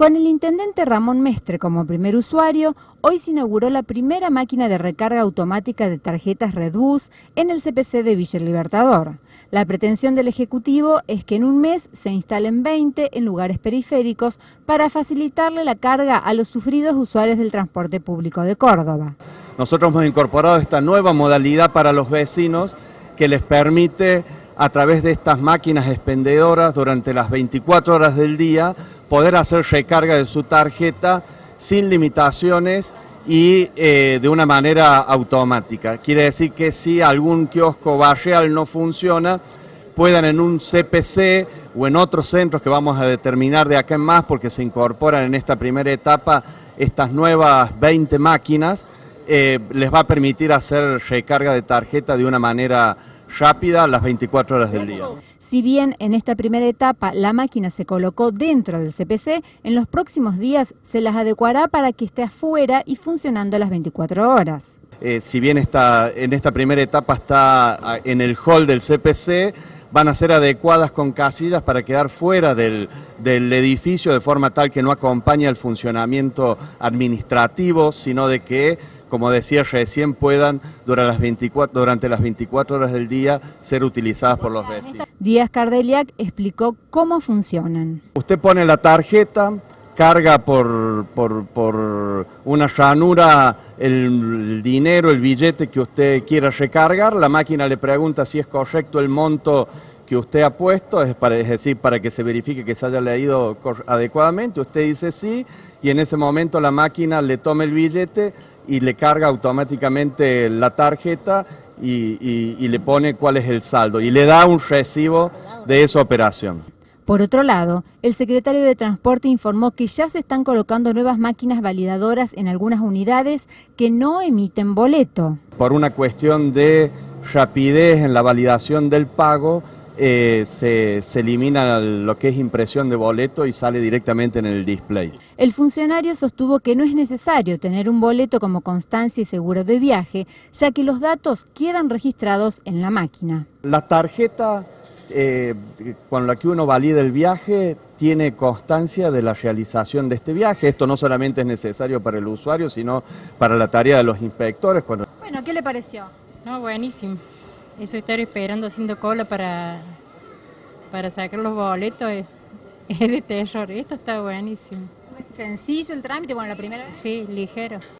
Con el intendente Ramón Mestre como primer usuario, hoy se inauguró la primera máquina de recarga automática de tarjetas Redbus en el CPC de Villa Libertador. La pretensión del Ejecutivo es que en un mes se instalen 20 en lugares periféricos para facilitarle la carga a los sufridos usuarios del transporte público de Córdoba. Nosotros hemos incorporado esta nueva modalidad para los vecinos que les permite a través de estas máquinas expendedoras durante las 24 horas del día, poder hacer recarga de su tarjeta sin limitaciones y eh, de una manera automática. Quiere decir que si algún kiosco barrial no funciona, puedan en un CPC o en otros centros que vamos a determinar de acá en más, porque se incorporan en esta primera etapa estas nuevas 20 máquinas, eh, les va a permitir hacer recarga de tarjeta de una manera rápida las 24 horas del día. Si bien en esta primera etapa la máquina se colocó dentro del CPC, en los próximos días se las adecuará para que esté afuera y funcionando las 24 horas. Eh, si bien está, en esta primera etapa está ah, en el hall del CPC, van a ser adecuadas con casillas para quedar fuera del, edificio de forma tal que no acompañe al funcionamiento administrativo, sino de que como decía recién, puedan durante las 24, durante las 24 horas del día ser utilizadas por los vecinos. Díaz Cardeliac explicó cómo funcionan. Usted pone la tarjeta, carga por, una ranura el dinero, el billete que usted quiera recargar, la máquina le pregunta si es correcto el monto que usted ha puesto, es, para, decir, para que se verifique que se haya leído adecuadamente, usted dice sí y en ese momento la máquina le toma el billete y le carga automáticamente la tarjeta y le pone cuál es el saldo y le da un recibo de esa operación. Por otro lado, el secretario de Transporte informó que ya se están colocando nuevas máquinas validadoras en algunas unidades que no emiten boleto. Por una cuestión de rapidez en la validación del pago, eh, se, elimina lo que es impresión de boleto y sale directamente en el display. El funcionario sostuvo que no es necesario tener un boleto como constancia y seguro de viaje, ya que los datos quedan registrados en la máquina. La tarjeta eh, cuando la uno valida el viaje tiene constancia de la realización de este viaje. Esto no solamente es necesario para el usuario, sino para la tarea de los inspectores. Bueno, ¿qué le pareció? No, buenísimo. Eso estar esperando haciendo cola para, para sacar los boletos es, es de terror. Esto está buenísimo. sencillo el trámite? Bueno, la primera vez. Sí, ligero.